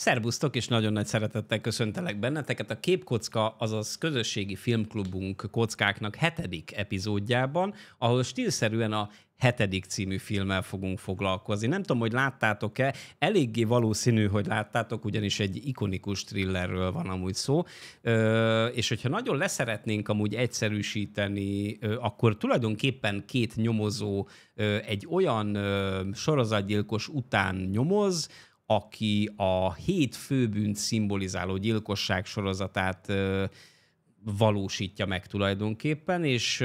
Szerbusztok, és nagyon nagy szeretettel köszöntelek benneteket a Képkocka, azaz közösségi filmklubunk kockáknak hetedik epizódjában, ahol stílszerűen a hetedik című filmmel fogunk foglalkozni. Nem tudom, hogy láttátok-e, eléggé valószínű, hogy láttátok, ugyanis egy ikonikus thrillerről van amúgy szó, Ö, és hogyha nagyon leszeretnénk amúgy egyszerűsíteni, akkor tulajdonképpen két nyomozó egy olyan sorozatgyilkos után nyomoz, aki a hét főbűnt szimbolizáló gyilkosság sorozatát valósítja meg tulajdonképpen, és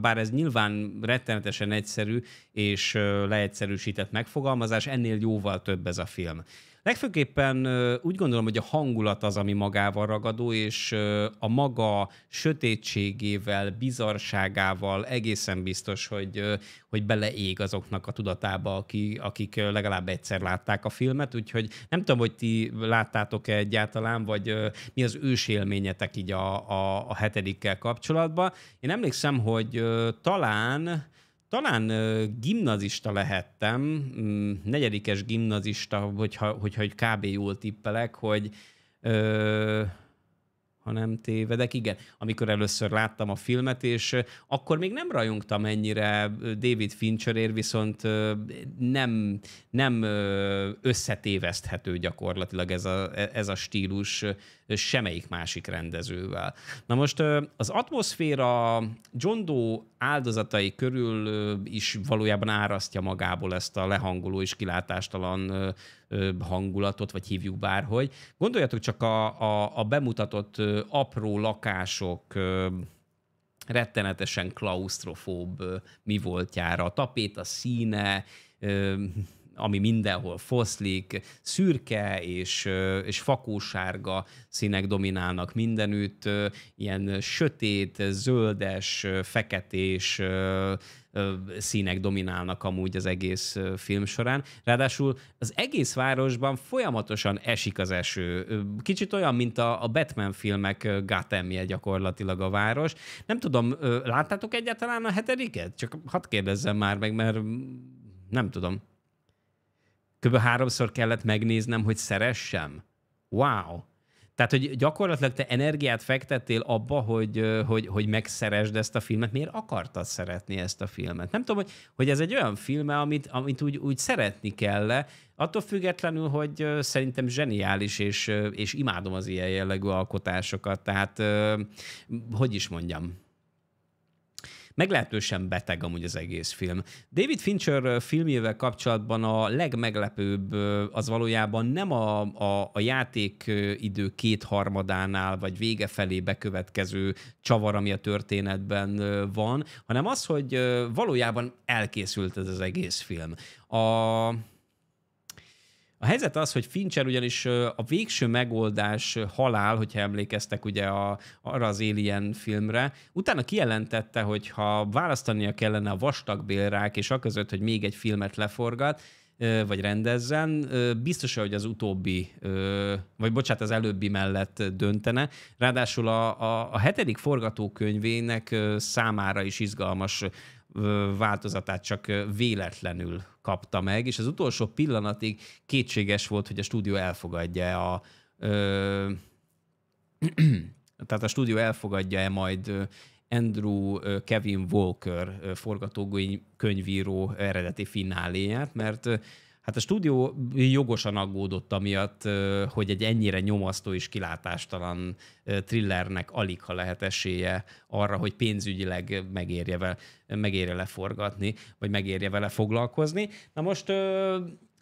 bár ez nyilván rettenetesen egyszerű és leegyszerűsített megfogalmazás, ennél jóval több ez a film. Legfőképpen úgy gondolom, hogy a hangulat az, ami magával ragadó, és a maga sötétségével, bizarságával egészen biztos, hogy, hogy beleég azoknak a tudatába, akik legalább egyszer látták a filmet, úgyhogy nem tudom, hogy ti láttátok-e egyáltalán, vagy mi az élményetek így a, a, a hetedikkel kapcsolatban. Én emlékszem, hogy talán talán ö, gimnazista lehettem, mm, negyedikes gimnazista, hogyha, hogyha hogy kb. jól tippelek, hogy ha nem tévedek. Igen, amikor először láttam a filmet, és akkor még nem rajongtam ennyire David Fincherért, viszont nem, nem összetéveszthető gyakorlatilag ez a, e, ez a stílus semmelyik másik rendezővel. Na most az atmoszféra John Doe áldozatai körül is valójában árasztja magából ezt a lehangoló és kilátástalan hangulatot, vagy hívjuk bárhogy. Gondoljatok csak a, a, a bemutatott apró lakások rettenetesen klaustrofób mi voltjára. A tapét, a színe, ami mindenhol foszlik, szürke és, és fakósárga színek dominálnak mindenütt, ilyen sötét, zöldes, feketés színek dominálnak amúgy az egész film során. Ráadásul az egész városban folyamatosan esik az eső. Kicsit olyan, mint a, Batman filmek Gothamje gyakorlatilag a város. Nem tudom, láttátok egyáltalán a hetediket? Csak hadd kérdezzem már meg, mert nem tudom. Kb. háromszor kellett megnéznem, hogy szeressem. Wow! Tehát, hogy gyakorlatilag te energiát fektettél abba, hogy, hogy, hogy megszeresd ezt a filmet. Miért akartad szeretni ezt a filmet? Nem tudom, hogy, hogy ez egy olyan filme, amit, amit úgy, úgy szeretni kell -e, attól függetlenül, hogy szerintem zseniális, és, és imádom az ilyen jellegű alkotásokat. Tehát, hogy is mondjam, Meglehetősen beteg amúgy az egész film. David Fincher filmjével kapcsolatban a legmeglepőbb az valójában nem a, a, a játékidő kétharmadánál vagy vége felé bekövetkező csavar, ami a történetben van, hanem az, hogy valójában elkészült ez az egész film. A, a helyzet az, hogy Fincher ugyanis a végső megoldás halál, hogyha emlékeztek ugye a, arra az Alien filmre, utána kijelentette, hogy ha választania kellene a vastagbélrák és a között, hogy még egy filmet leforgat, vagy rendezzen, biztos, hogy az utóbbi, vagy bocsát az előbbi mellett döntene. Ráadásul a, a, a hetedik forgatókönyvének számára is izgalmas változatát csak véletlenül kapta meg, és az utolsó pillanatig kétséges volt, hogy a stúdió elfogadja a ö, tehát a stúdió elfogadja-e majd Andrew Kevin Walker forgatókönyvíró eredeti fináléját, mert Hát a stúdió jogosan aggódott amiatt, hogy egy ennyire nyomasztó és kilátástalan thrillernek alig, ha lehet esélye arra, hogy pénzügyileg megérje, vele, megérje leforgatni, vagy megérje vele foglalkozni. Na most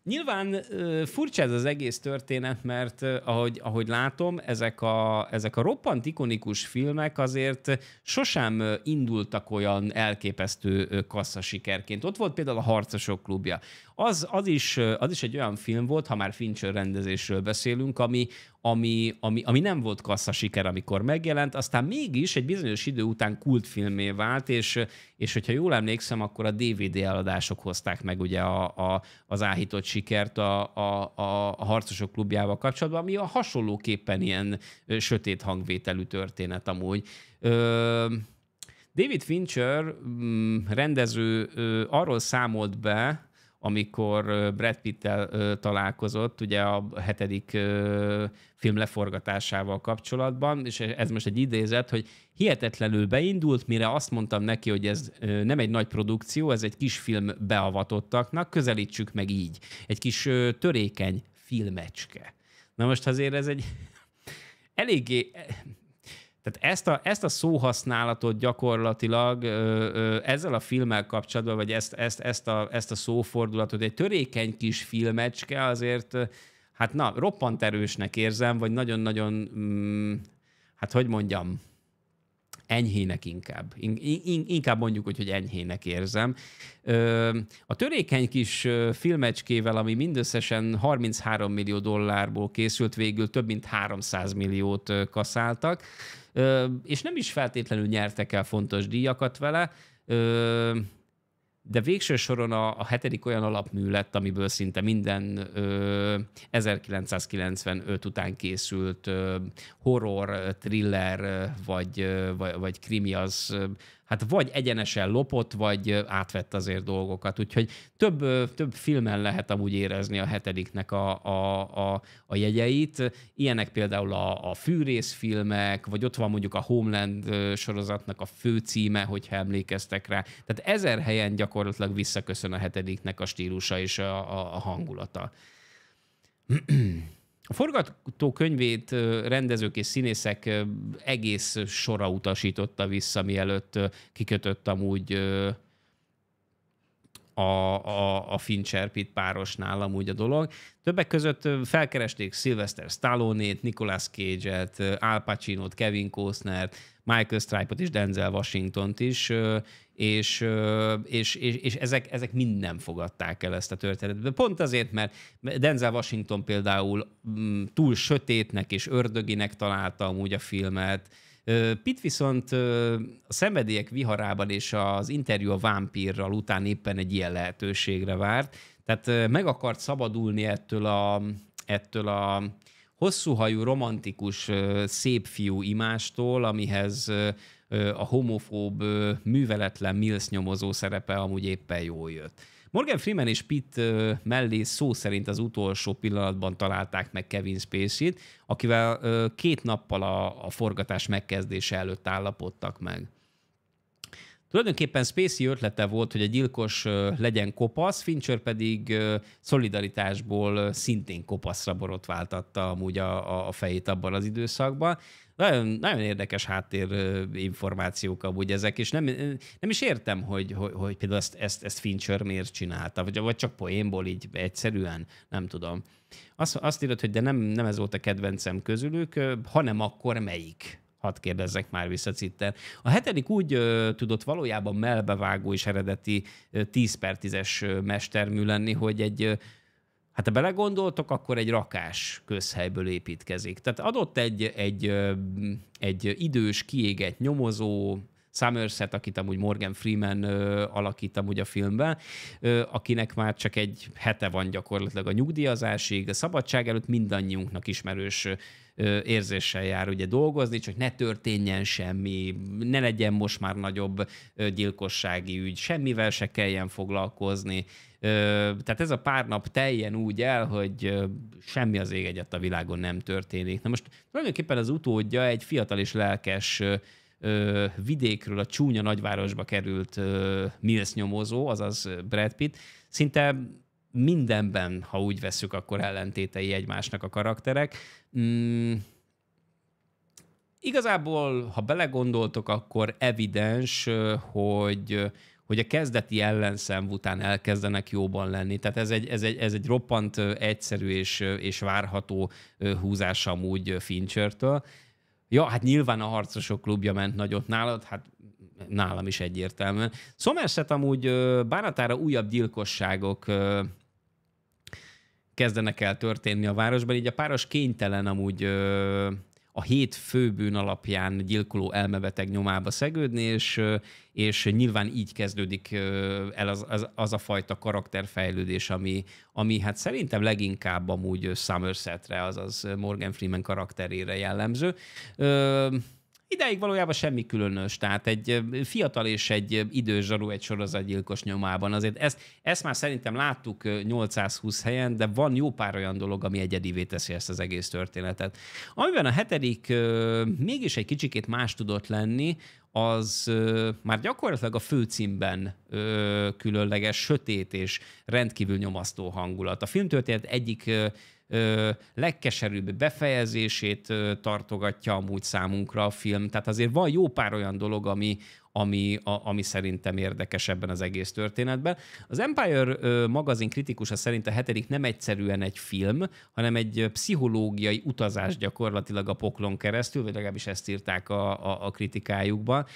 Nyilván furcsa ez az egész történet, mert ahogy, ahogy látom, ezek a, ezek a roppant ikonikus filmek azért sosem indultak olyan elképesztő kasszasikerként. Ott volt például a Harcosok klubja, az, az, is, az is egy olyan film volt, ha már Fincher rendezésről beszélünk, ami, ami, ami, ami nem volt kassza siker, amikor megjelent, aztán mégis egy bizonyos idő után kultfilmé vált, és, és hogyha jól emlékszem, akkor a DVD eladások hozták meg ugye a, a, az áhított sikert a, a, a harcosok klubjával kapcsolatban, ami a hasonlóképpen ilyen sötét hangvételű történet amúgy. Ö, David Fincher mm, rendező arról számolt be, amikor Brad pitt találkozott, ugye a hetedik film leforgatásával kapcsolatban, és ez most egy idézet, hogy hihetetlenül beindult, mire azt mondtam neki, hogy ez nem egy nagy produkció, ez egy kis film beavatottaknak, közelítsük meg így. Egy kis törékeny filmecske. Na most azért ez egy eléggé tehát ezt a, ezt a szóhasználatot gyakorlatilag ö, ö, ezzel a filmmel kapcsolatban, vagy ezt, ezt, ezt, a, ezt a szófordulatot, egy törékeny kis filmecske azért, hát na, roppant erősnek érzem, vagy nagyon-nagyon, mm, hát hogy mondjam, enyhének inkább. In, in, inkább mondjuk úgy, hogy enyhének érzem. A törékeny kis filmecskével, ami mindösszesen 33 millió dollárból készült, végül több mint 300 milliót kaszáltak, és nem is feltétlenül nyertek el fontos díjakat vele, de végső soron a, a hetedik olyan alapmű lett, amiből szinte minden ö, 1995 után készült ö, horror, thriller vagy, ö, vagy, vagy krimi az hát vagy egyenesen lopott, vagy átvett azért dolgokat. Úgyhogy több, több filmen lehet amúgy érezni a hetediknek a, a, a, a jegyeit. Ilyenek például a, a fűrészfilmek, vagy ott van mondjuk a Homeland sorozatnak a főcíme, hogyha emlékeztek rá. Tehát ezer helyen gyakorlatilag visszaköszön a hetediknek a stílusa és a, a, a hangulata. A forgatókönyvét rendezők és színészek egész sora utasította vissza, mielőtt kikötött amúgy a, a, a Fincher Pitt párosnál amúgy a dolog. Többek között felkeresték Sylvester Stallone-t, Nicolas Cage-et, Al Pacino-t, Kevin Costner-t, Michael Stripe-ot is, Denzel Washington-t is, és, és, és, és ezek, ezek mind nem fogadták el ezt a történetet. de Pont azért, mert Denzel Washington például mm, túl sötétnek és ördöginek találta amúgy a filmet, Pitt viszont a szenvedélyek viharában és az interjú a vámpírral után éppen egy ilyen lehetőségre várt, tehát meg akart szabadulni ettől a, ettől a hosszúhajú, romantikus, szép fiú imástól, amihez a homofób, műveletlen Mills nyomozó szerepe amúgy éppen jól jött. Morgan Freeman és Pitt mellé szó szerint az utolsó pillanatban találták meg Kevin Spacey-t, akivel két nappal a forgatás megkezdése előtt állapodtak meg. Tulajdonképpen Spacey ötlete volt, hogy a gyilkos legyen kopasz, Fincher pedig szolidaritásból szintén kopaszra borotváltatta amúgy a, a fejét abban az időszakban. Nagyon, nagyon érdekes háttér információk amúgy ezek, és nem, nem is értem, hogy, hogy, hogy például ezt, ezt, ezt Fincher miért csinálta, vagy, vagy csak poénból így egyszerűen, nem tudom. Azt, azt írod, hogy de nem, nem ez volt a kedvencem közülük, hanem akkor melyik? hadd kérdezzek már vissza Citter. A hetedik úgy ö, tudott valójában melbevágó és eredeti ö, 10 per 10-es mestermű lenni, hogy egy ö, Hát ha belegondoltok, akkor egy rakás közhelyből építkezik. Tehát adott egy, egy, egy idős, kiégett nyomozó, Summerset, akit amúgy Morgan Freeman ö, alakít amúgy a filmben, ö, akinek már csak egy hete van gyakorlatilag a nyugdíjazásig, a szabadság előtt mindannyiunknak ismerős ö, érzéssel jár ugye dolgozni, csak ne történjen semmi, ne legyen most már nagyobb gyilkossági ügy, semmivel se kelljen foglalkozni. Ö, tehát ez a pár nap teljen úgy el, hogy semmi az ég egyet a világon nem történik. Na most tulajdonképpen az utódja egy fiatal és lelkes ö, vidékről a csúnya nagyvárosba került ö, Mills nyomozó, azaz Brad Pitt, szinte mindenben, ha úgy veszük, akkor ellentétei egymásnak a karakterek. Mm, igazából, ha belegondoltok, akkor evidens, hogy hogy a kezdeti ellenszem után elkezdenek jóban lenni. Tehát ez egy, ez egy, ez egy roppant egyszerű és, és várható húzás amúgy Finchertől. Ja, hát nyilván a harcosok klubja ment nagyot nálad, hát nálam is egyértelműen. Somerset amúgy bánatára újabb gyilkosságok kezdenek el történni a városban, így a páros kénytelen amúgy a hét fő bűn alapján gyilkoló elmebeteg nyomába szegődni, és, és nyilván így kezdődik el az, az, az a fajta karakterfejlődés, ami, ami hát szerintem leginkább amúgy Somersetre, azaz Morgan Freeman karakterére jellemző. Ö- Ideig valójában semmi különös, tehát egy fiatal és egy idős zsaru egy sorozatgyilkos nyomában. Azért ezt, ezt már szerintem láttuk 820 helyen, de van jó pár olyan dolog, ami egyedivé teszi ezt az egész történetet. Amiben a hetedik mégis egy kicsikét más tudott lenni, az már gyakorlatilag a főcímben különleges, sötét és rendkívül nyomasztó hangulat. A filmtörténet egyik ö, legkeserűbb befejezését ö, tartogatja amúgy számunkra a film. Tehát azért van jó pár olyan dolog, ami, ami, a, ami szerintem érdekes ebben az egész történetben. Az Empire ö, magazin kritikusa szerint a hetedik nem egyszerűen egy film, hanem egy pszichológiai utazás gyakorlatilag a poklon keresztül, vagy legalábbis ezt írták a, a, a kritikájukban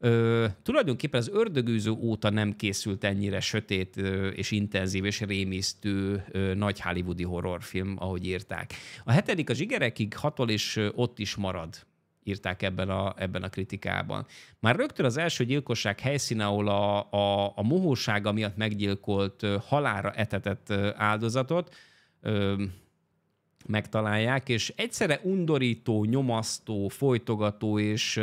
ö, tulajdonképpen az ördögűző óta nem készült ennyire sötét ö, és intenzív és rémisztő ö, nagy hollywoodi horrorfilm, ahogy írták. A hetedik a zsigerekig hatol és ö, ott is marad írták ebben a, ebben a kritikában. Már rögtön az első gyilkosság helyszíne, ahol a, a, a mohósága miatt meggyilkolt, halára etetett áldozatot ö, megtalálják, és egyszerre undorító, nyomasztó, folytogató és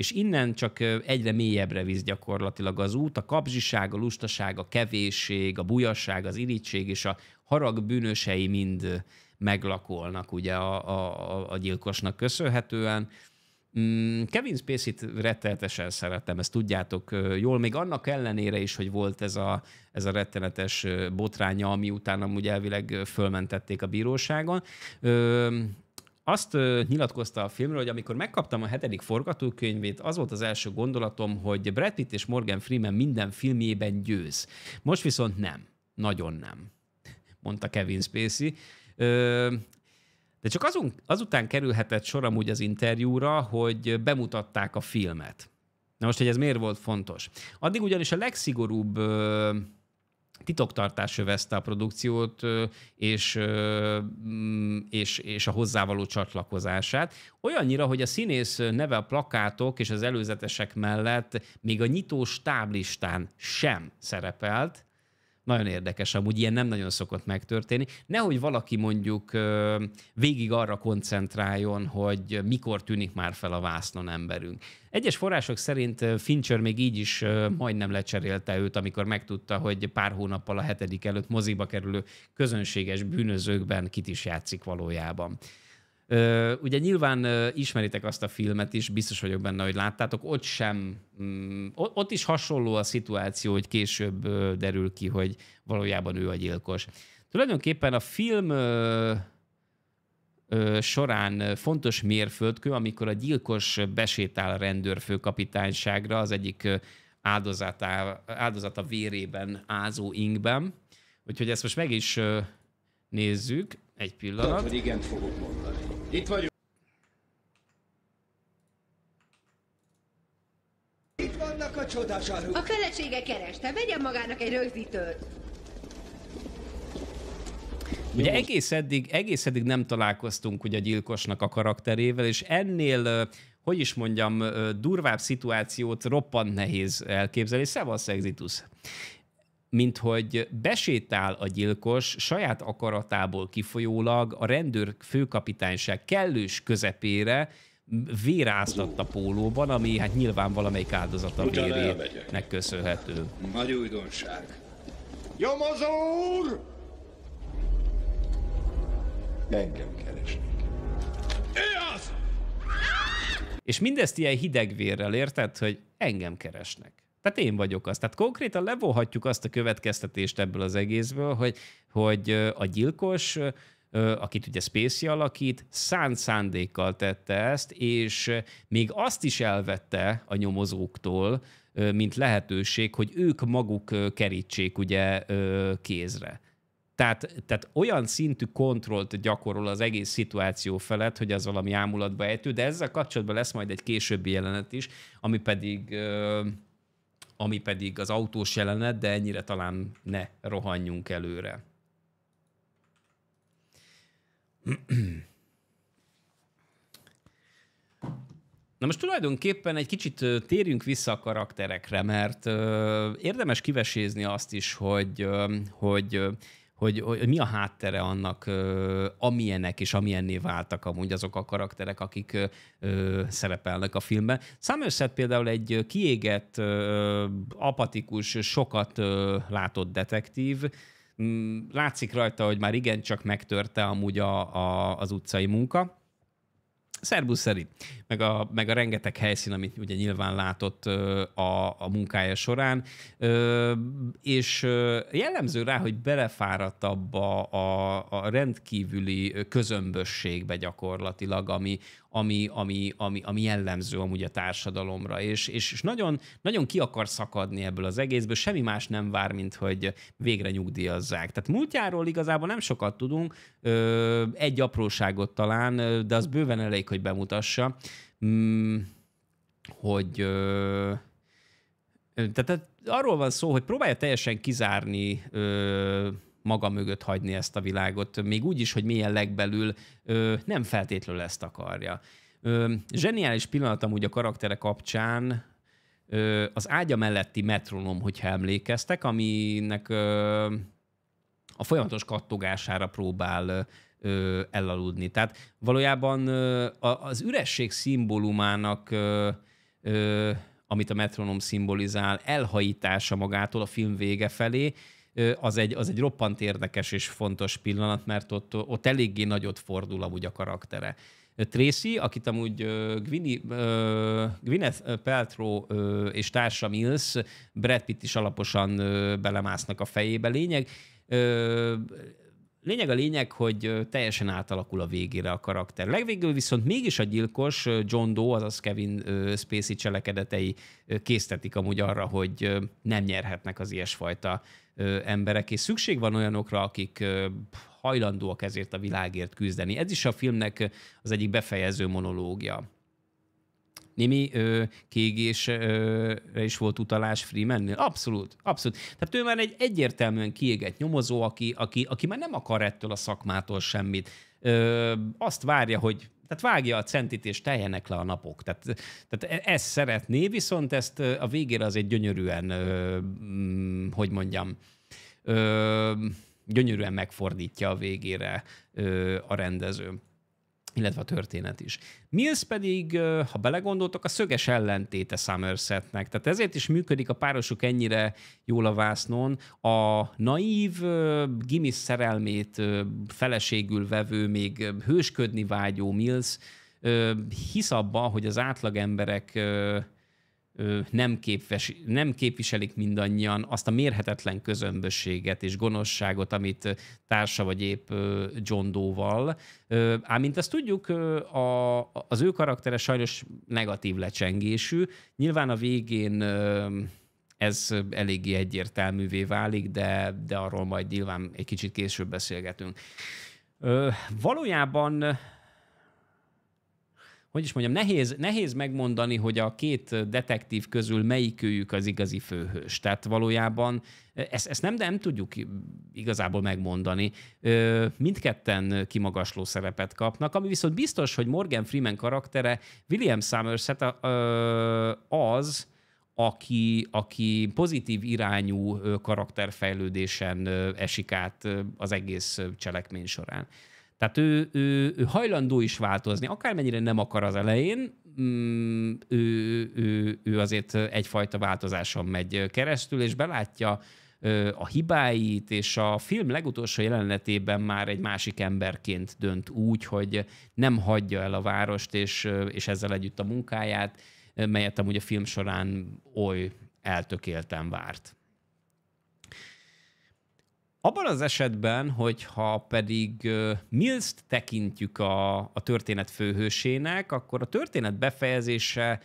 és innen csak egyre mélyebbre visz gyakorlatilag az út, a kapzsiság, a lustaság, a kevésség, a bujaság, az irítség és a harag bűnösei mind meglakolnak ugye a, a, a gyilkosnak köszönhetően. Mm, Kevin Spacey-t retteltesen szerettem, ezt tudjátok jól, még annak ellenére is, hogy volt ez a, ez a rettenetes botránya, ami utána ugye elvileg fölmentették a bíróságon azt nyilatkozta a filmről, hogy amikor megkaptam a hetedik forgatókönyvét, az volt az első gondolatom, hogy Brad Pitt és Morgan Freeman minden filmjében győz. Most viszont nem. Nagyon nem. Mondta Kevin Spacey. De csak azon, azután kerülhetett sor amúgy az interjúra, hogy bemutatták a filmet. Na most, hogy ez miért volt fontos? Addig ugyanis a legszigorúbb titoktartás övezte a produkciót és, mm, és, és a hozzávaló csatlakozását. Olyannyira, hogy a színész neve a plakátok és az előzetesek mellett még a nyitós táblistán sem szerepelt, nagyon érdekes, amúgy ilyen nem nagyon szokott megtörténni. Nehogy valaki mondjuk végig arra koncentráljon, hogy mikor tűnik már fel a vásznon emberünk. Egyes források szerint Fincher még így is majdnem lecserélte őt, amikor megtudta, hogy pár hónappal a hetedik előtt moziba kerülő közönséges bűnözőkben kit is játszik valójában. Ugye nyilván ismeritek azt a filmet is, biztos vagyok benne, hogy láttátok, ott sem, mm, ott is hasonló a szituáció, hogy később derül ki, hogy valójában ő a gyilkos. Tulajdonképpen a film során fontos mérföldkő, amikor a gyilkos besétál a rendőrfőkapitányságra az egyik áldozata, áldozata vérében ázó ingben. Úgyhogy ezt most meg is nézzük. Egy pillanat. Hogy igen fogok mondani. Itt vagyunk. Itt vannak a csodasaruk. A felesége kereste, vegyen magának egy rögzítőt. Ugye egész eddig, egész eddig nem találkoztunk ugye a gyilkosnak a karakterével, és ennél, hogy is mondjam, durvább szituációt roppant nehéz elképzelni. Szevasz, Exitus! mint hogy besétál a gyilkos saját akaratából kifolyólag a rendőr főkapitányság kellős közepére, vérázlott a pólóban, ami hát nyilván valamelyik áldozata Utána vérének köszönhető. Nagy újdonság. Nyomozó úr! Engem keresnek. Ő az! És mindezt ilyen hidegvérrel érted, hogy engem keresnek. Tehát én vagyok az. Tehát konkrétan levonhatjuk azt a következtetést ebből az egészből, hogy, hogy a gyilkos, akit ugye Spacey alakít, szánt szándékkal tette ezt, és még azt is elvette a nyomozóktól, mint lehetőség, hogy ők maguk kerítsék ugye kézre. Tehát, tehát olyan szintű kontrollt gyakorol az egész szituáció felett, hogy az valami ámulatba ejtő, de ezzel kapcsolatban lesz majd egy későbbi jelenet is, ami pedig ami pedig az autós jelenet, de ennyire talán ne rohanjunk előre. Na most tulajdonképpen egy kicsit térjünk vissza a karakterekre, mert ö, érdemes kivesézni azt is, hogy, ö, hogy hogy, hogy mi a háttere annak, amilyenek és amilyenné váltak amúgy azok a karakterek, akik szerepelnek a filmben. Somerset például egy kiégett, apatikus, sokat látott detektív, mm, látszik rajta, hogy már igencsak megtörte amúgy a, a, az utcai munka, Szerbusz szerint, meg a, meg a rengeteg helyszín, amit ugye nyilván látott a, a munkája során, és jellemző rá, hogy belefáradt abba a, a rendkívüli közömbösségbe gyakorlatilag, ami, ami, ami, ami, ami jellemző amúgy a társadalomra, és, és, és nagyon, nagyon ki akar szakadni ebből az egészből, semmi más nem vár, mint hogy végre nyugdíjazzák. Tehát múltjáról igazából nem sokat tudunk, egy apróságot talán, de az bőven elég, hogy bemutassa, mm, hogy tehát arról van szó, hogy próbálja teljesen kizárni maga mögött hagyni ezt a világot, még úgy is, hogy milyen legbelül ö, nem feltétlenül ezt akarja. Ö, zseniális pillanat amúgy a karaktere kapcsán, ö, az ágya melletti metronom, hogyha emlékeztek, aminek ö, a folyamatos kattogására próbál ö, elaludni. Tehát valójában ö, az üresség szimbólumának, amit a metronom szimbolizál, elhajítása magától a film vége felé, az egy, az egy roppant érdekes és fontos pillanat, mert ott, ott eléggé nagyot fordul amúgy a karaktere. Tracy, akit amúgy Gwini, Gwyneth Paltrow és társa Mills, Brad Pitt is alaposan belemásznak a fejébe. Lényeg, lényeg a lényeg, hogy teljesen átalakul a végére a karakter. Legvégül viszont mégis a gyilkos John Doe, azaz Kevin Spacey cselekedetei késztetik amúgy arra, hogy nem nyerhetnek az ilyesfajta emberek, és szükség van olyanokra, akik hajlandóak ezért a világért küzdeni. Ez is a filmnek az egyik befejező monológia. Némi ö, kiégésre is volt utalás Freemannél? Abszolút, abszolút. Tehát ő már egy egyértelműen kiégett nyomozó, aki, aki, aki már nem akar ettől a szakmától semmit. Ö, azt várja, hogy tehát vágja a centit és teljenek le a napok. Tehát, tehát e- ezt szeretné, viszont ezt a végére az egy gyönyörűen, mm, hogy mondjam, gyönyörűen megfordítja a végére a rendező illetve a történet is. Mills pedig, ha belegondoltok, a szöges ellentéte Somersetnek. Tehát ezért is működik a párosuk ennyire jól a vásznon. A naív, gimis szerelmét feleségül vevő, még hősködni vágyó Mills hisz abban, hogy az átlag emberek nem, képves, nem képviselik mindannyian azt a mérhetetlen közömbösséget és gonoszságot, amit társa vagy épp John Doe-val. Ám mint azt tudjuk, a, az ő karaktere sajnos negatív lecsengésű. Nyilván a végén ez eléggé egyértelművé válik, de, de arról majd nyilván egy kicsit később beszélgetünk. Valójában hogy is mondjam, nehéz, nehéz megmondani, hogy a két detektív közül melyikőjük az igazi főhős. Tehát valójában e, ezt, ezt nem, nem tudjuk igazából megmondani. Mindketten kimagasló szerepet kapnak, ami viszont biztos, hogy Morgan Freeman karaktere, William Somerset hát, az, aki, aki pozitív irányú karakterfejlődésen esik át az egész cselekmény során. Tehát ő, ő, ő hajlandó is változni, akármennyire nem akar az elején, mm, ő, ő, ő azért egyfajta változáson megy keresztül, és belátja a hibáit, és a film legutolsó jelenetében már egy másik emberként dönt úgy, hogy nem hagyja el a várost, és, és ezzel együtt a munkáját, melyet amúgy a film során oly eltökéltem várt. Abban az esetben, hogyha pedig Mills-t tekintjük a, a történet főhősének, akkor a történet befejezése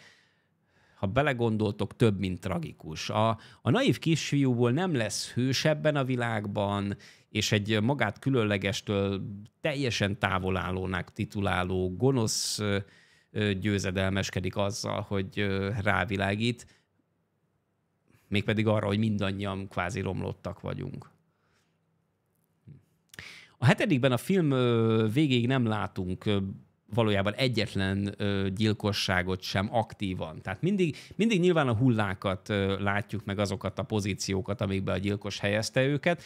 ha belegondoltok, több, mint tragikus. A, a naív kisfiúból nem lesz hős ebben a világban, és egy magát különlegestől teljesen távolállónak tituláló gonosz győzedelmeskedik azzal, hogy rávilágít, mégpedig arra, hogy mindannyian kvázi romlottak vagyunk. A hetedikben a film végéig nem látunk valójában egyetlen gyilkosságot sem aktívan. Tehát mindig, mindig nyilván a hullákat látjuk meg azokat a pozíciókat, amikbe a gyilkos helyezte őket,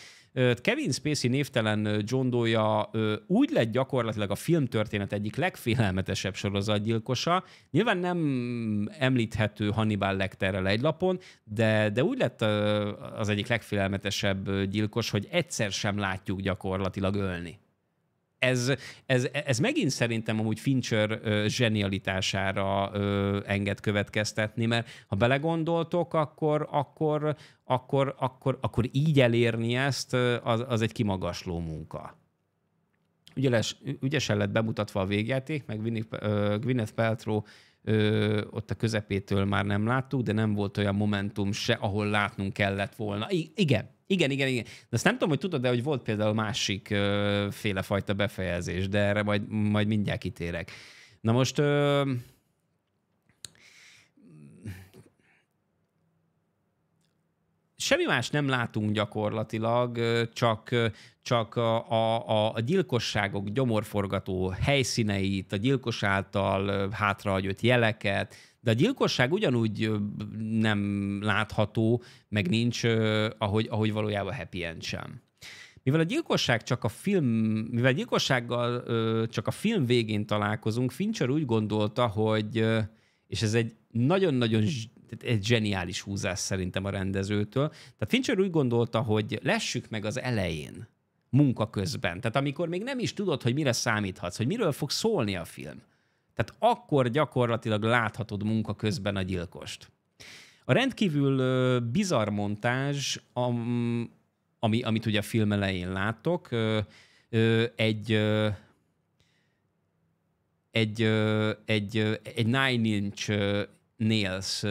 Kevin Spacey névtelen John Doe-ja úgy lett gyakorlatilag a filmtörténet egyik legfélelmetesebb sorozatgyilkosa. Nyilván nem említhető Hannibal Lecterrel egy lapon, de, de úgy lett az egyik legfélelmetesebb gyilkos, hogy egyszer sem látjuk gyakorlatilag ölni ez, ez, ez megint szerintem amúgy Fincher zsenialitására enged következtetni, mert ha belegondoltok, akkor, akkor, akkor, akkor, akkor így elérni ezt, az, az egy kimagasló munka. Ügyeles, ügyesen lett bemutatva a végjáték, meg Gwyneth Paltrow ö, ott a közepétől már nem láttuk, de nem volt olyan momentum se, ahol látnunk kellett volna. I- igen, igen, igen, igen. De azt nem tudom, hogy tudod-e, hogy volt például másik ö, fajta befejezés, de erre majd, majd mindjárt kitérek. Na most... Ö, semmi más nem látunk gyakorlatilag, csak, csak a, a, a gyilkosságok gyomorforgató helyszíneit, a gyilkos által hátrahagyott jeleket, de a gyilkosság ugyanúgy nem látható, meg nincs, ahogy, ahogy valójában happy end sem. Mivel a gyilkosság csak a film, mivel a gyilkossággal csak a film végén találkozunk, Fincher úgy gondolta, hogy, és ez egy nagyon-nagyon egy zseniális húzás szerintem a rendezőtől, tehát Fincher úgy gondolta, hogy lessük meg az elején, munka közben. Tehát amikor még nem is tudod, hogy mire számíthatsz, hogy miről fog szólni a film tehát akkor gyakorlatilag láthatod munka közben a gyilkost. A rendkívül bizarr montázs, ami, amit ugye a film elején látok, egy egy, egy, egy Nine Inch Nails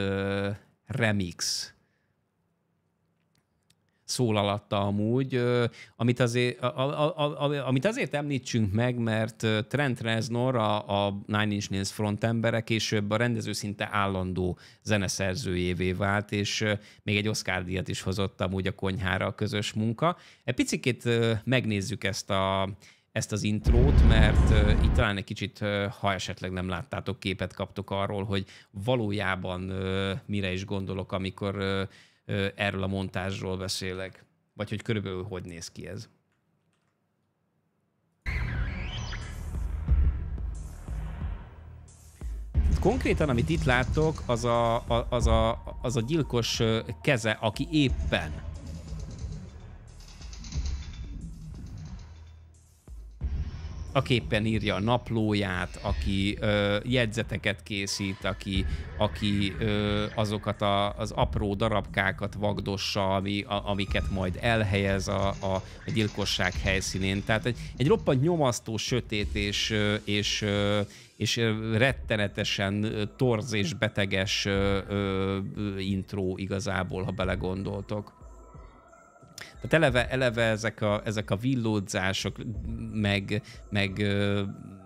remix szólalatta amúgy, amit azért, a, a, a, amit azért említsünk meg, mert Trent Reznor, a, a Nine Inch Nails frontembere később a rendező szinte állandó zeneszerzőjévé vált, és még egy Oscar díjat is hozott amúgy a konyhára a közös munka. Egy picit megnézzük ezt a ezt az intrót, mert uh, itt talán egy kicsit, uh, ha esetleg nem láttátok, képet kaptok arról, hogy valójában uh, mire is gondolok, amikor uh, erről a montázsról beszélek, vagy hogy körülbelül hogy néz ki ez. Konkrétan, amit itt láttok, az a, az a, az a gyilkos keze, aki éppen aki éppen írja a naplóját, aki ö, jegyzeteket készít, aki, aki ö, azokat a, az apró darabkákat vagdossa, ami, a, amiket majd elhelyez a, a, a gyilkosság helyszínén. Tehát egy, egy roppant nyomasztó, sötét és, és és rettenetesen torz és beteges ö, ö, intro igazából, ha belegondoltok. Tehát eleve, eleve ezek, a, ezek a villódzások, meg, meg,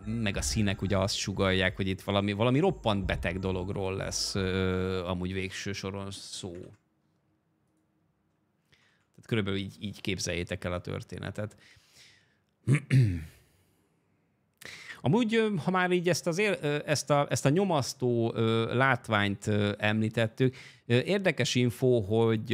meg a színek ugye azt sugalják, hogy itt valami, valami roppant beteg dologról lesz amúgy végső soron szó. Tehát körülbelül így, így képzeljétek el a történetet. Amúgy, ha már így ezt, az, ezt, a, ezt a nyomasztó látványt említettük, érdekes info, hogy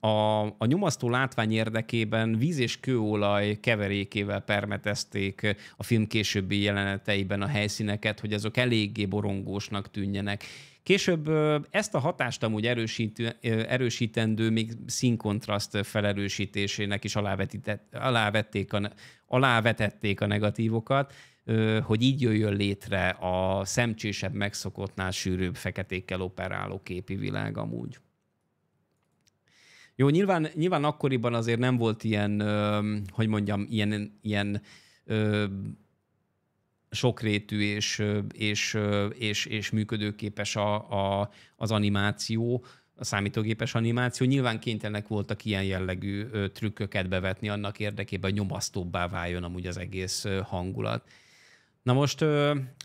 a, a nyomasztó látvány érdekében víz és kőolaj keverékével permetezték a film későbbi jeleneteiben a helyszíneket, hogy azok eléggé borongósnak tűnjenek. Később ezt a hatást amúgy erősít, erősítendő még színkontraszt felerősítésének is alávették a, alávetették a negatívokat, hogy így jöjjön létre a szemcsésebb, megszokottnál sűrűbb feketékkel operáló képi világ amúgy. Jó, nyilván, nyilván akkoriban azért nem volt ilyen, hogy mondjam, ilyen, ilyen sokrétű és, és, és, és működőképes a, a, az animáció, a számítógépes animáció. Nyilván kénytelenek voltak ilyen jellegű trükköket bevetni annak érdekében, hogy nyomasztóbbá váljon amúgy az egész hangulat. Na most,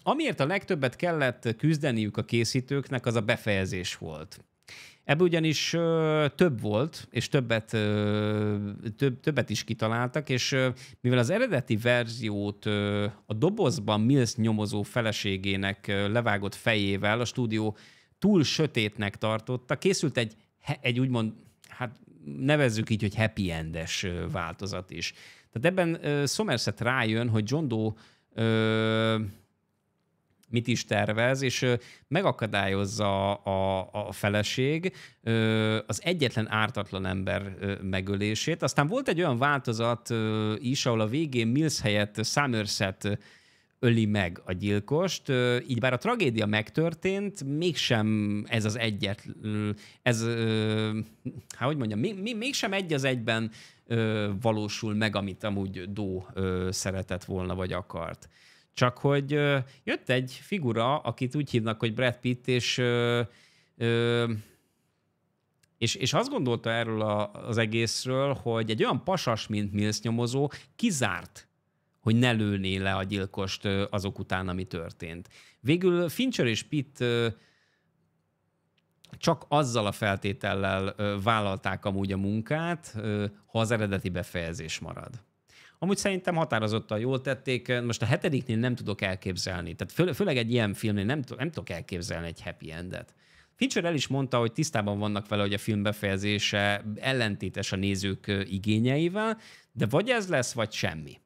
amiért a legtöbbet kellett küzdeniük a készítőknek, az a befejezés volt. Ebből ugyanis több volt, és többet, több, többet is kitaláltak, és mivel az eredeti verziót a dobozban Mills nyomozó feleségének levágott fejével a stúdió túl sötétnek tartotta, készült egy, egy úgymond, hát nevezzük így, hogy happy endes változat is. Tehát ebben Somerset rájön, hogy John Doe ö, mit is tervez, és megakadályozza a, a, a feleség az egyetlen ártatlan ember megölését. Aztán volt egy olyan változat is, ahol a végén Mills helyett Summerset öli meg a gyilkost, így bár a tragédia megtörtént, mégsem ez az egyet, ez, hát hogy mondjam, mégsem egy az egyben ö, valósul meg, amit amúgy Dó ö, szeretett volna, vagy akart. Csak hogy ö, jött egy figura, akit úgy hívnak, hogy Brad Pitt, és ö, ö, és, és azt gondolta erről a, az egészről, hogy egy olyan pasas, mint Mills nyomozó, kizárt, hogy ne lőné le a gyilkost azok után, ami történt. Végül Fincher és Pitt csak azzal a feltétellel vállalták amúgy a munkát, ha az eredeti befejezés marad. Amúgy szerintem határozottan jól tették, most a hetediknél nem tudok elképzelni, tehát fő, főleg egy ilyen filmnél nem, nem tudok elképzelni egy happy endet. Fincher el is mondta, hogy tisztában vannak vele, hogy a film befejezése ellentétes a nézők igényeivel, de vagy ez lesz, vagy semmi.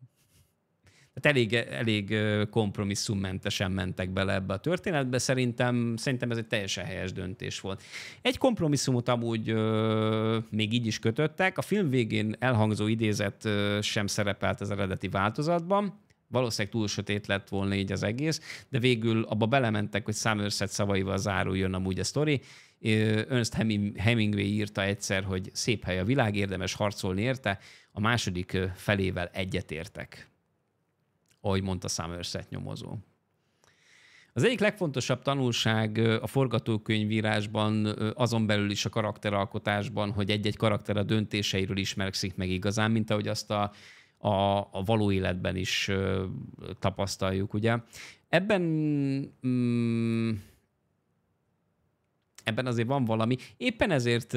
Hát elég, elég kompromisszummentesen mentek bele ebbe a történetbe, szerintem, szerintem ez egy teljesen helyes döntés volt. Egy kompromisszumot amúgy ö, még így is kötöttek, a film végén elhangzó idézet ö, sem szerepelt az eredeti változatban, valószínűleg túl sötét lett volna így az egész, de végül abba belementek, hogy Sam szavaival záruljon amúgy a sztori. Ernst Hemingway írta egyszer, hogy szép hely a világ, érdemes harcolni érte, a második felével egyetértek ahogy mondta Somerset nyomozó. Az egyik legfontosabb tanulság a forgatókönyvírásban, azon belül is a karakteralkotásban, hogy egy-egy karakter a döntéseiről ismerkszik meg igazán, mint ahogy azt a, a, a való életben is tapasztaljuk, ugye. Ebben... Mm, ebben azért van valami. Éppen ezért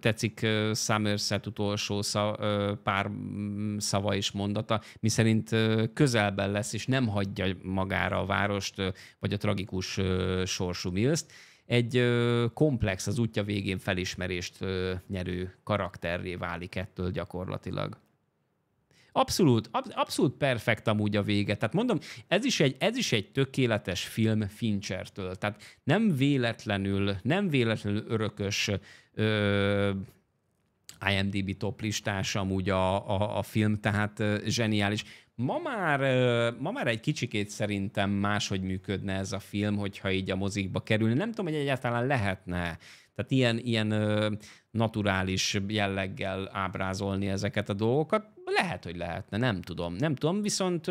tetszik Somerset utolsó szav, pár mm, szava és mondata, miszerint közelben lesz, és nem hagyja magára a várost, vagy a tragikus sorsú mills egy komplex, az útja végén felismerést nyerő karakterré válik ettől gyakorlatilag. Abszolút, ab, abszolút perfekt amúgy a vége. Tehát mondom, ez is egy, ez is egy tökéletes film Finchertől. Tehát nem véletlenül, nem véletlenül örökös ö, IMDB listás amúgy a, a, a film, tehát zseniális. Ma már, ma már egy kicsikét szerintem máshogy működne ez a film, hogyha így a mozikba kerülne. Nem tudom, hogy egyáltalán lehetne. Tehát ilyen, ilyen naturális jelleggel ábrázolni ezeket a dolgokat. Lehet, hogy lehetne, nem tudom. Nem tudom, viszont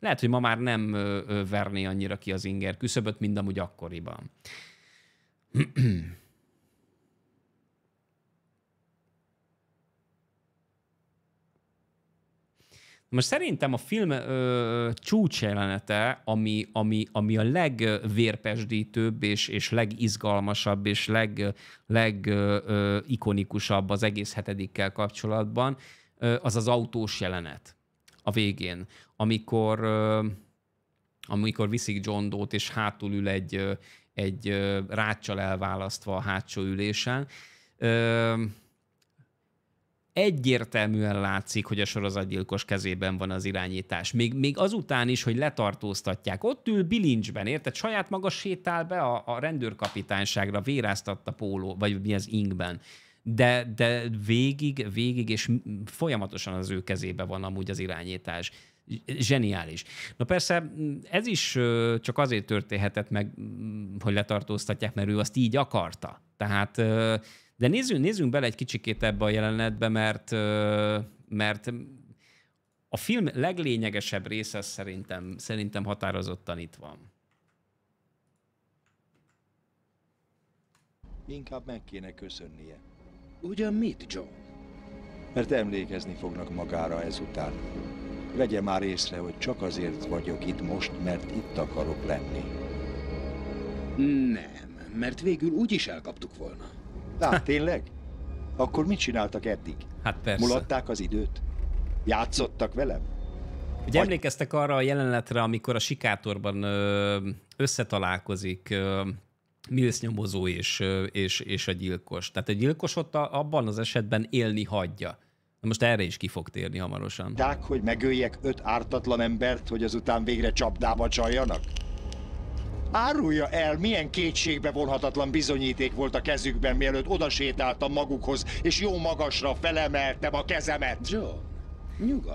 lehet, hogy ma már nem verné annyira ki az inger küszöböt, mint amúgy akkoriban. Most szerintem a film ö, csúcsjelenete, ami, ami, ami a legvérpesdítőbb és, és legizgalmasabb és leg, az egész hetedikkel kapcsolatban, az az autós jelenet a végén, amikor, amikor viszik John Doe-t, és hátul ül egy, egy ráccsal elválasztva a hátsó ülésen. Egyértelműen látszik, hogy a sorozatgyilkos kezében van az irányítás. Még, még azután is, hogy letartóztatják. Ott ül bilincsben, érted? Saját maga sétál be a, a rendőrkapitányságra, véráztatta póló, vagy mi az ingben de, de végig, végig, és folyamatosan az ő kezébe van amúgy az irányítás. Zseniális. Na persze ez is csak azért történhetett meg, hogy letartóztatják, mert ő azt így akarta. Tehát, de nézzünk, nézzünk bele egy kicsikét ebbe a jelenetbe, mert, mert a film leglényegesebb része szerintem, szerintem határozottan itt van. Inkább meg kéne köszönnie. Ugyan mit, John? Mert emlékezni fognak magára ezután. Vegye már észre, hogy csak azért vagyok itt most, mert itt akarok lenni. Nem, mert végül úgy is elkaptuk volna. Hát tényleg? Akkor mit csináltak eddig? Hát persze. Mulatták az időt? Játszottak velem? Ugye Vagy... emlékeztek arra a jelenetre, amikor a sikátorban összetalálkozik ö, Mills nyomozó és, és, és a gyilkos. Tehát a gyilkos ott a, abban az esetben élni hagyja. Na most erre is ki fog térni hamarosan. Dák, hogy megöljek öt ártatlan embert, hogy azután végre csapdába csaljanak? Árulja el, milyen kétségbe vonhatatlan bizonyíték volt a kezükben, mielőtt odasétáltam magukhoz, és jó magasra felemeltem a kezemet. Joe,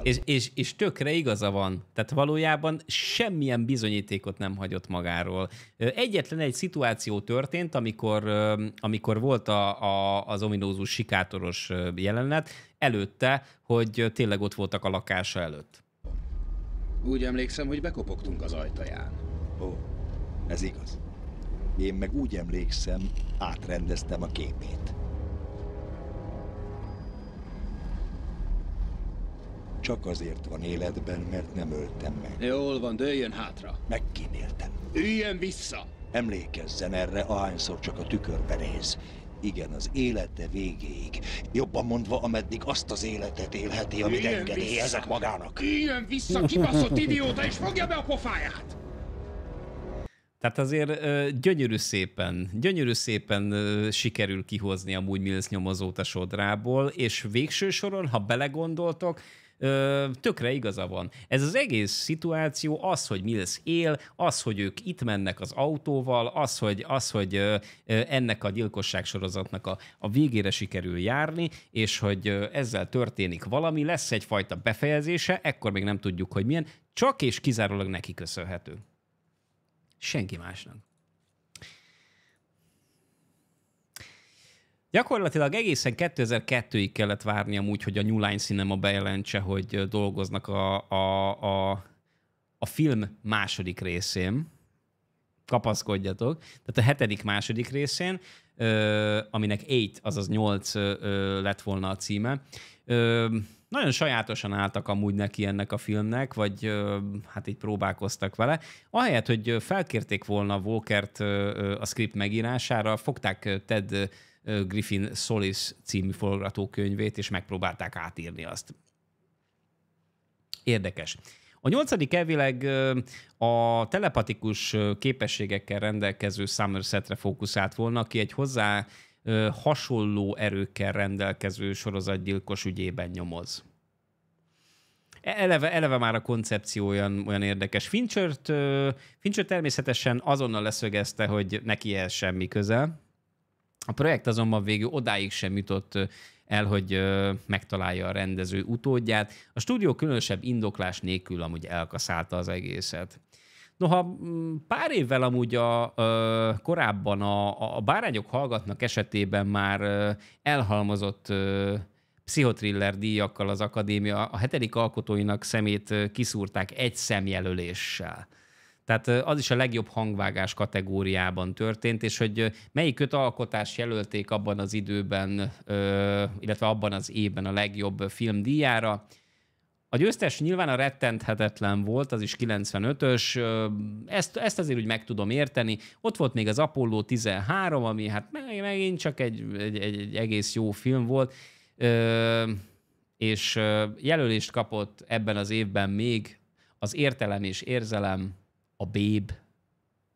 és, és, és tökre igaza van. Tehát valójában semmilyen bizonyítékot nem hagyott magáról. Egyetlen egy szituáció történt, amikor, amikor volt a, a, az ominózus sikátoros jelenet, előtte, hogy tényleg ott voltak a lakása előtt. Úgy emlékszem, hogy bekopogtunk az ajtaján. Ó, ez igaz. Én meg úgy emlékszem, átrendeztem a képét. csak azért van életben, mert nem öltem meg. Jól van, dőljön hátra. Megkíméltem. Üljön vissza! Emlékezzen erre, ahányszor csak a tükörbe néz. Igen, az élete végéig. Jobban mondva, ameddig azt az életet élheti, amit Üljön engedélyezett vissza. magának. Üljön vissza, kibaszott idióta, és fogja be a pofáját! Tehát azért ö, gyönyörű szépen, gyönyörű szépen ö, sikerül kihozni a múgy nyomozót a sodrából, és végső soron, ha belegondoltok, Ö, tökre igaza van. Ez az egész szituáció, az, hogy Mills él, az, hogy ők itt mennek az autóval, az, hogy, az, hogy ö, ennek a gyilkosság sorozatnak a, a végére sikerül járni, és hogy ö, ezzel történik valami, lesz egyfajta befejezése, ekkor még nem tudjuk, hogy milyen, csak és kizárólag neki köszönhető. Senki másnak. Gyakorlatilag egészen 2002-ig kellett várni amúgy, hogy a New Line Cinema bejelentse, hogy dolgoznak a, a, a, a film második részén. Kapaszkodjatok. Tehát a hetedik második részén, ö, aminek 8, azaz 8 ö, lett volna a címe. Ö, nagyon sajátosan álltak amúgy neki ennek a filmnek, vagy ö, hát így próbálkoztak vele. Ahelyett, hogy felkérték volna Walkert ö, a script megírására, fogták Ted Griffin Solis című forgatókönyvét, és megpróbálták átírni azt. Érdekes. A nyolcadik elvileg a telepatikus képességekkel rendelkező Somersetre fókuszált volna, aki egy hozzá hasonló erőkkel rendelkező sorozatgyilkos ügyében nyomoz. E, eleve, eleve már a koncepció olyan, olyan érdekes. Fincher természetesen azonnal leszögezte, hogy neki ez semmi köze, a projekt azonban végül odáig sem jutott el, hogy megtalálja a rendező utódját. A stúdió különösebb indoklás nélkül amúgy elkaszálta az egészet. Noha mm, pár évvel amúgy a, a korábban a, a Bárányok Hallgatnak esetében már elhalmozott pszichotriller díjakkal az akadémia a hetedik alkotóinak szemét kiszúrták egy szemjelöléssel. Tehát az is a legjobb hangvágás kategóriában történt, és hogy melyik öt alkotás jelölték abban az időben, illetve abban az évben a legjobb filmdíjára. A győztes nyilván a rettenthetetlen volt, az is 95-ös, ezt, ezt azért úgy meg tudom érteni. Ott volt még az Apollo 13, ami hát megint csak egy, egy, egy, egy egész jó film volt, és jelölést kapott ebben az évben még az Értelem és Érzelem, a béb,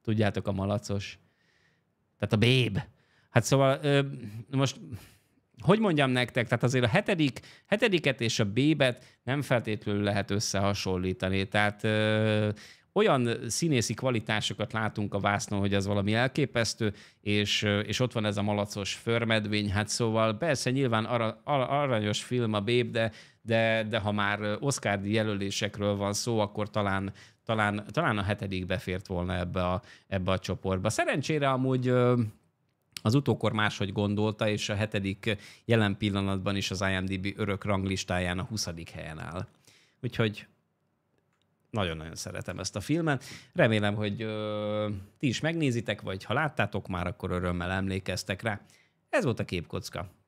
tudjátok, a malacos, tehát a béb. Hát szóval ö, most, hogy mondjam nektek, tehát azért a hetedik, hetediket és a bébet nem feltétlenül lehet összehasonlítani, tehát ö, olyan színészi kvalitásokat látunk a vásznon, hogy ez valami elképesztő, és, és ott van ez a malacos förmedvény, hát szóval persze nyilván ara, ar, aranyos film a Béb, de, de, de ha már Oscar jelölésekről van szó, akkor talán, talán, talán a hetedik befért volna ebbe a, ebbe a csoportba. Szerencsére amúgy az utókor máshogy gondolta, és a hetedik jelen pillanatban is az IMDb örök ranglistáján a 20. helyen áll. Úgyhogy nagyon-nagyon szeretem ezt a filmet. Remélem, hogy ö, ti is megnézitek, vagy ha láttátok már, akkor örömmel emlékeztek rá. Ez volt a képkocka.